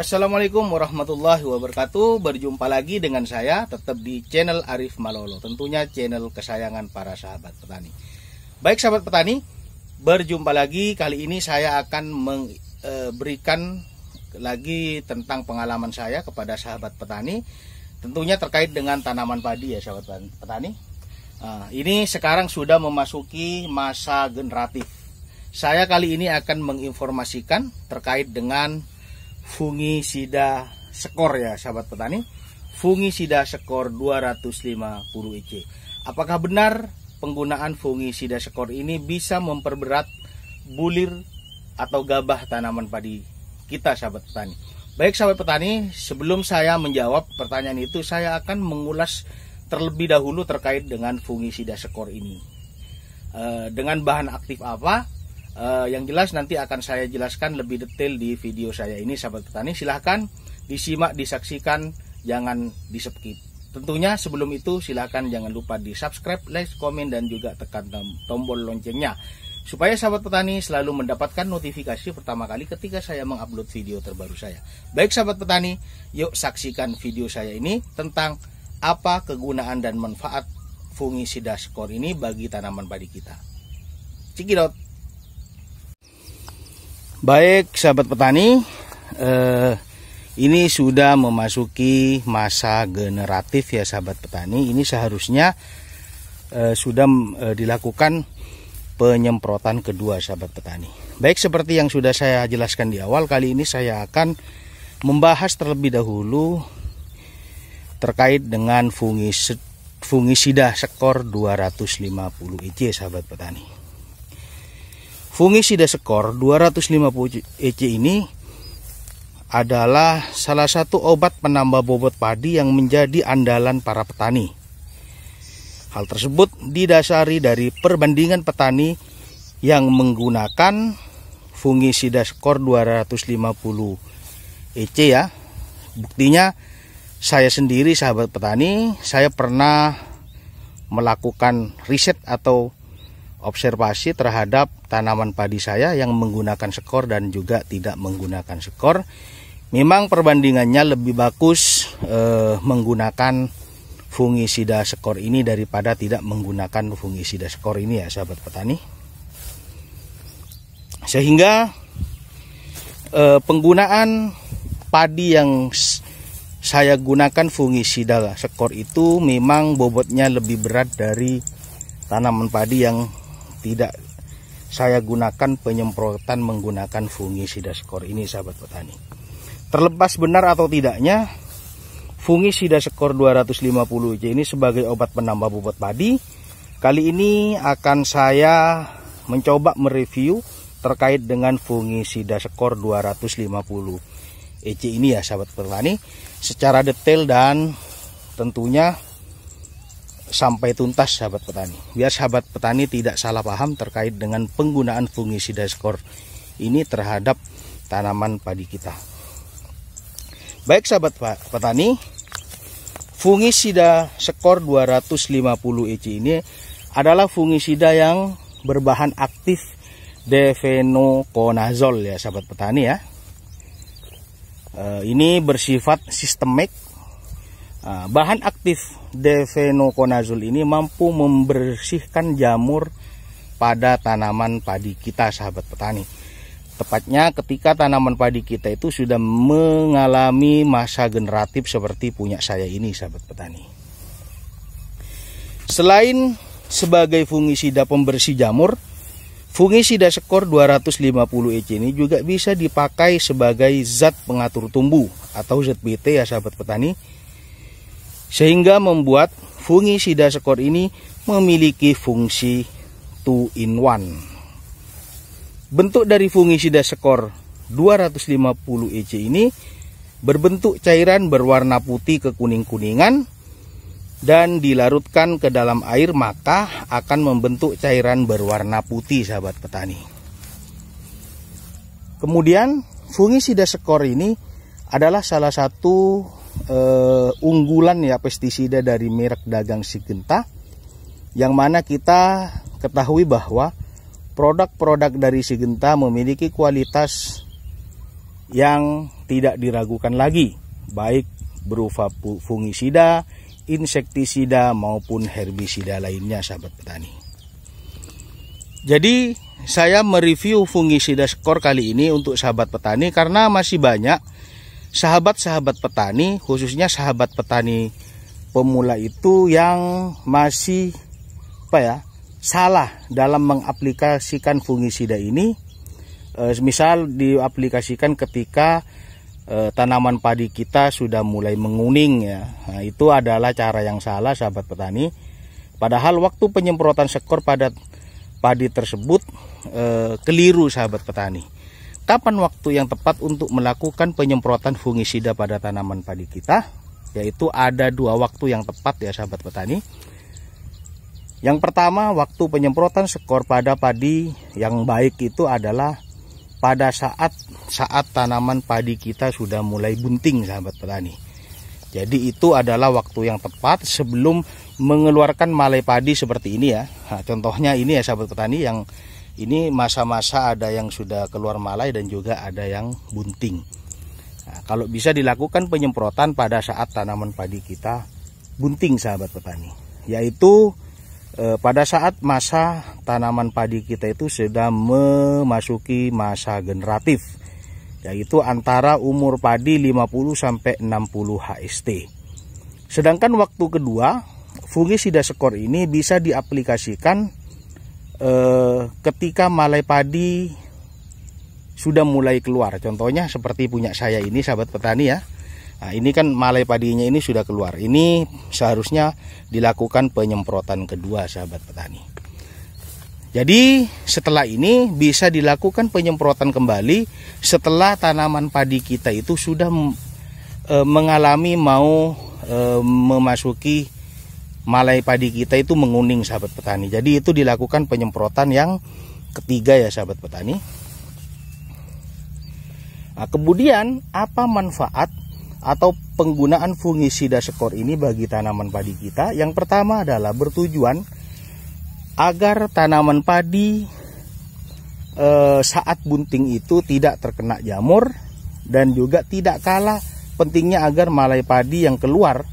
Assalamualaikum warahmatullahi wabarakatuh Berjumpa lagi dengan saya tetap di channel Arif Malolo Tentunya channel kesayangan para sahabat petani Baik sahabat petani Berjumpa lagi kali ini saya akan memberikan e, lagi tentang pengalaman saya kepada sahabat petani Tentunya terkait dengan tanaman padi ya sahabat petani e, ini sekarang sudah memasuki masa generatif. Saya kali ini akan menginformasikan terkait dengan fungisida sekor ya sahabat petani fungisida sekor 250 IC apakah benar penggunaan fungisida sekor ini bisa memperberat bulir atau gabah tanaman padi kita sahabat petani baik sahabat petani sebelum saya menjawab pertanyaan itu saya akan mengulas terlebih dahulu terkait dengan fungisida sekor ini eh, dengan bahan aktif apa uh, yang jelas nanti akan saya jelaskan lebih detail di video saya ini sahabat petani silahkan disimak disaksikan jangan di skip tentunya sebelum itu silahkan jangan lupa di subscribe like komen dan juga tekan tombol loncengnya supaya sahabat petani selalu mendapatkan notifikasi pertama kali ketika saya mengupload video terbaru saya baik sahabat petani yuk saksikan video saya ini tentang apa kegunaan dan manfaat fungisida skor ini bagi tanaman padi kita cikidot Baik sahabat petani, eh, ini sudah memasuki masa generatif ya sahabat petani. Ini seharusnya eh, sudah eh, dilakukan penyemprotan kedua sahabat petani. Baik seperti yang sudah saya jelaskan di awal, kali ini saya akan membahas terlebih dahulu terkait dengan fungisida sekor 250 IC sahabat petani. Fungisida sekor 250 EC ini adalah salah satu obat penambah bobot padi yang menjadi andalan para petani. Hal tersebut didasari dari perbandingan petani yang menggunakan fungisida skor 250 EC ya. Buktinya saya sendiri sahabat petani, saya pernah melakukan riset atau observasi terhadap tanaman padi saya yang menggunakan skor dan juga tidak menggunakan skor. Memang perbandingannya lebih bagus eh, menggunakan fungisida skor ini daripada tidak menggunakan fungisida skor ini ya sahabat petani. Sehingga eh, penggunaan padi yang saya gunakan fungisida skor itu memang bobotnya lebih berat dari tanaman padi yang tidak saya gunakan penyemprotan menggunakan fungisida skor ini sahabat petani. Terlepas benar atau tidaknya, fungisida skor 250 ini sebagai obat penambah bobot padi. Kali ini akan saya mencoba mereview terkait dengan fungisida skor 250 EC ini ya sahabat petani secara detail dan tentunya sampai tuntas sahabat petani. Biar sahabat petani tidak salah paham terkait dengan penggunaan fungisida skor ini terhadap tanaman padi kita. Baik sahabat petani, fungisida skor 250 EC ini adalah fungisida yang berbahan aktif devenokonazol ya sahabat petani ya. Eh, ini bersifat sistemik Ah, bahan aktif Devenoconazole ini mampu membersihkan jamur pada tanaman padi kita sahabat petani. Tepatnya ketika tanaman padi kita itu sudah mengalami masa generatif seperti punya saya ini sahabat petani. Selain sebagai fungisida pembersih jamur, fungisida skor 250 EC ini juga bisa dipakai sebagai zat pengatur tumbuh atau ZBT ya sahabat petani sehingga membuat fungisida skor ini memiliki fungsi 2 in 1 bentuk dari fungisida skor 250 EC ini berbentuk cairan berwarna putih kekuning-kuningan dan dilarutkan ke dalam air maka akan membentuk cairan berwarna putih sahabat petani kemudian fungisida skor ini adalah salah satu uh, unggulan ya pestisida dari merek dagang Sigenta yang mana kita ketahui bahwa produk-produk dari Sigenta memiliki kualitas yang tidak diragukan lagi baik berupa fungisida, insektisida maupun herbisida lainnya sahabat petani. Jadi saya mereview fungisida skor kali ini untuk sahabat petani karena masih banyak sahabat-sahabat petani, khususnya sahabat petani pemula itu yang masih apa ya salah dalam mengaplikasikan fungisida ini e, misal diaplikasikan ketika e, tanaman padi kita sudah mulai menguning ya nah, itu adalah cara yang salah sahabat petani padahal waktu penyemprotan sekor pada padi tersebut e, keliru sahabat petani kapan waktu yang tepat untuk melakukan penyemprotan fungisida pada tanaman padi kita? Yaitu ada dua waktu yang tepat ya sahabat petani. Yang pertama, waktu penyemprotan skor pada padi yang baik itu adalah pada saat saat tanaman padi kita sudah mulai bunting sahabat petani. Jadi itu adalah waktu yang tepat sebelum mengeluarkan malai padi seperti ini ya. Nah, contohnya ini ya sahabat petani yang ini masa-masa ada yang sudah keluar malai dan juga ada yang bunting. Nah, kalau bisa dilakukan penyemprotan pada saat tanaman padi kita bunting sahabat petani. Yaitu eh, pada saat masa tanaman padi kita itu sudah memasuki masa generatif. Yaitu antara umur padi 50 60 HST. Sedangkan waktu kedua fungisida skor ini bisa diaplikasikan Eh, ketika malai padi sudah mulai keluar. Contohnya seperti punya saya ini sahabat petani ya. Nah, ini kan malai padinya ini sudah keluar. Ini seharusnya dilakukan penyemprotan kedua sahabat petani. Jadi setelah ini bisa dilakukan penyemprotan kembali setelah tanaman padi kita itu sudah e, mengalami mau e, memasuki malai padi kita itu menguning sahabat petani. Jadi itu dilakukan penyemprotan yang ketiga ya sahabat petani. Nah, kemudian apa manfaat atau penggunaan fungisida sekor ini bagi tanaman padi kita? Yang pertama adalah bertujuan agar tanaman padi e, saat bunting itu tidak terkena jamur dan juga tidak kalah pentingnya agar malai padi yang keluar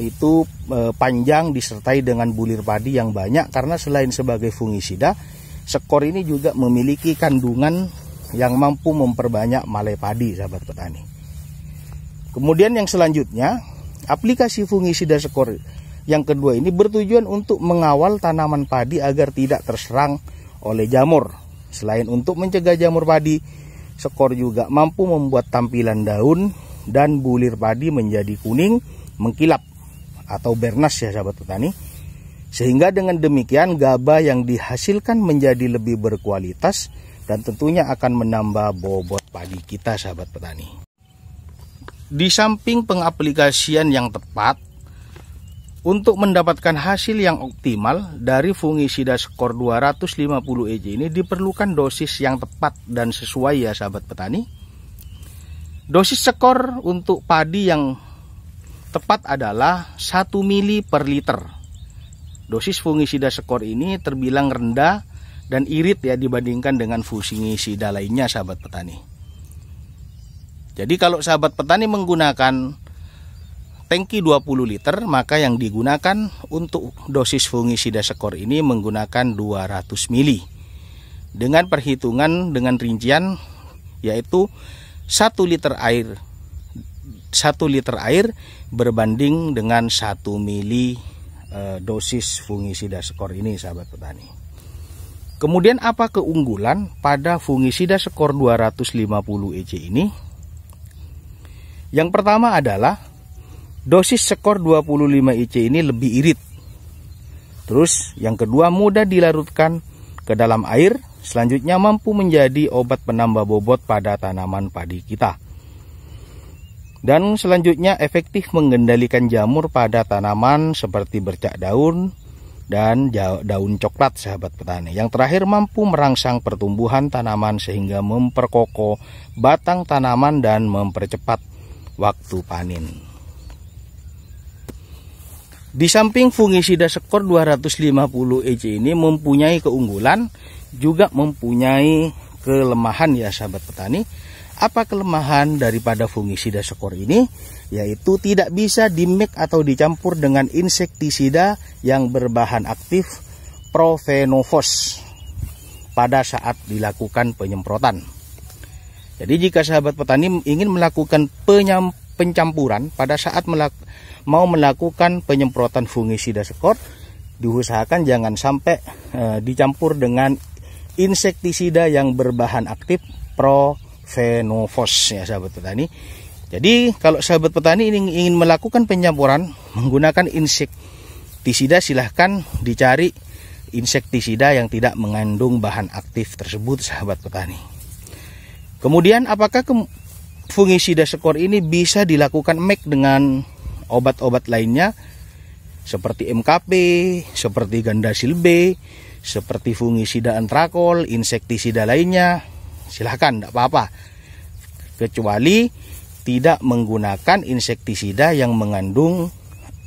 itu e, panjang disertai dengan bulir padi yang banyak karena selain sebagai fungisida, sekor ini juga memiliki kandungan yang mampu memperbanyak malai padi, sahabat petani. Kemudian yang selanjutnya, aplikasi fungisida sekor yang kedua ini bertujuan untuk mengawal tanaman padi agar tidak terserang oleh jamur. Selain untuk mencegah jamur padi, sekor juga mampu membuat tampilan daun dan bulir padi menjadi kuning mengkilap atau bernas ya sahabat petani. Sehingga dengan demikian gabah yang dihasilkan menjadi lebih berkualitas dan tentunya akan menambah bobot padi kita sahabat petani. Di samping pengaplikasian yang tepat, untuk mendapatkan hasil yang optimal dari fungisida skor 250 EJ ini diperlukan dosis yang tepat dan sesuai ya sahabat petani. Dosis skor untuk padi yang tepat adalah 1 mili per liter. Dosis fungisida skor ini terbilang rendah dan irit ya dibandingkan dengan fungisida lainnya sahabat petani. Jadi kalau sahabat petani menggunakan tangki 20 liter maka yang digunakan untuk dosis fungisida skor ini menggunakan 200 mili dengan perhitungan dengan rincian yaitu 1 liter air 1 liter air berbanding dengan 1 mili e, dosis fungisida skor ini sahabat petani. Kemudian apa keunggulan pada fungisida skor 250 EC ini? Yang pertama adalah dosis skor 25 EC ini lebih irit. Terus yang kedua mudah dilarutkan ke dalam air, selanjutnya mampu menjadi obat penambah bobot pada tanaman padi kita. Dan selanjutnya efektif mengendalikan jamur pada tanaman seperti bercak daun dan daun coklat sahabat petani. Yang terakhir mampu merangsang pertumbuhan tanaman sehingga memperkokoh batang tanaman dan mempercepat waktu panen. Di samping fungisida skor 250 EC ini mempunyai keunggulan juga mempunyai kelemahan ya sahabat petani apa kelemahan daripada fungisida sekor ini? Yaitu tidak bisa dimik atau dicampur dengan insektisida yang berbahan aktif profenofos pada saat dilakukan penyemprotan. Jadi jika sahabat petani ingin melakukan penyam, pencampuran pada saat melak, mau melakukan penyemprotan fungisida sekor, diusahakan jangan sampai e, dicampur dengan insektisida yang berbahan aktif pro Venofos ya sahabat petani. Jadi kalau sahabat petani ini ingin melakukan penyampuran menggunakan insektisida silahkan dicari insektisida yang tidak mengandung bahan aktif tersebut sahabat petani. Kemudian apakah fungisida skor ini bisa dilakukan mek dengan obat-obat lainnya seperti MKP, seperti gandasil B, seperti fungisida antrakol, insektisida lainnya silahkan tidak apa-apa kecuali tidak menggunakan insektisida yang mengandung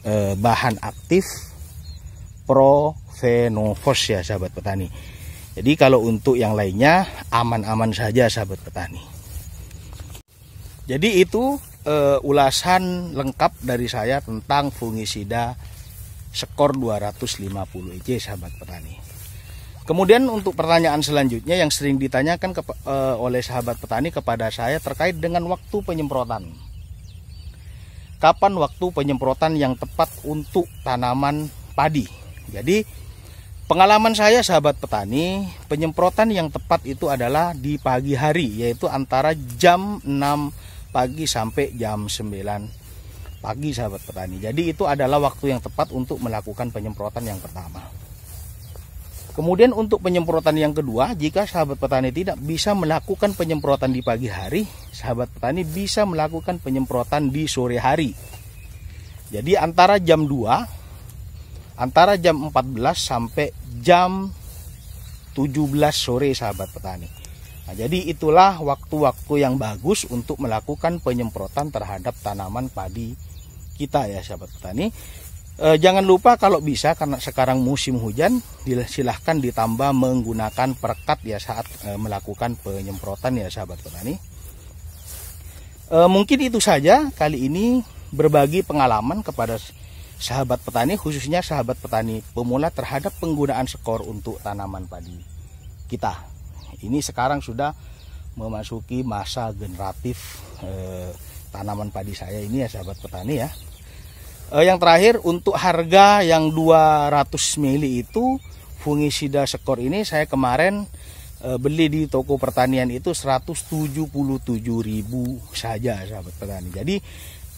eh, bahan aktif profenofos ya sahabat petani jadi kalau untuk yang lainnya aman-aman saja sahabat petani jadi itu eh, ulasan lengkap dari saya tentang fungisida skor 250 EJ sahabat petani Kemudian untuk pertanyaan selanjutnya yang sering ditanyakan ke, e, eh, oleh sahabat petani kepada saya terkait dengan waktu penyemprotan. Kapan waktu penyemprotan yang tepat untuk tanaman padi? Jadi pengalaman saya sahabat petani, penyemprotan yang tepat itu adalah di pagi hari yaitu antara jam 6 pagi sampai jam 9 pagi sahabat petani. Jadi itu adalah waktu yang tepat untuk melakukan penyemprotan yang pertama. Kemudian untuk penyemprotan yang kedua, jika sahabat petani tidak bisa melakukan penyemprotan di pagi hari, sahabat petani bisa melakukan penyemprotan di sore hari. Jadi antara jam 2, antara jam 14 sampai jam 17 sore sahabat petani. Nah, jadi itulah waktu-waktu yang bagus untuk melakukan penyemprotan terhadap tanaman padi kita ya sahabat petani. E, jangan lupa kalau bisa karena sekarang musim hujan silahkan ditambah menggunakan perekat ya saat e, melakukan penyemprotan ya sahabat petani. E, mungkin itu saja kali ini berbagi pengalaman kepada sahabat petani khususnya sahabat petani pemula terhadap penggunaan skor untuk tanaman padi kita. Ini sekarang sudah memasuki masa generatif e, tanaman padi saya ini ya sahabat petani ya. E, yang terakhir untuk harga yang 200 mili itu fungisida sekor ini saya kemarin e, beli di toko pertanian itu 177.000 saja sahabat petani. Jadi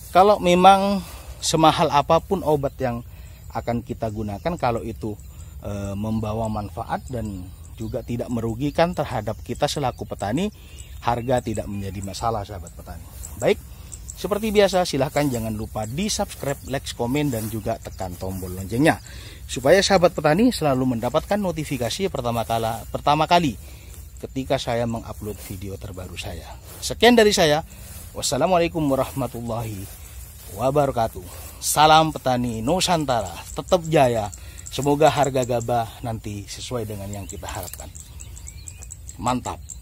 kalau memang semahal apapun obat yang akan kita gunakan kalau itu e, membawa manfaat dan juga tidak merugikan terhadap kita selaku petani, harga tidak menjadi masalah sahabat petani. Baik, seperti biasa, silahkan jangan lupa di subscribe, like, komen, dan juga tekan tombol loncengnya. Supaya sahabat petani selalu mendapatkan notifikasi pertama, kala, pertama kali ketika saya mengupload video terbaru saya. Sekian dari saya. Wassalamualaikum warahmatullahi wabarakatuh. Salam petani Nusantara, tetap jaya. Semoga harga gabah nanti sesuai dengan yang kita harapkan. Mantap.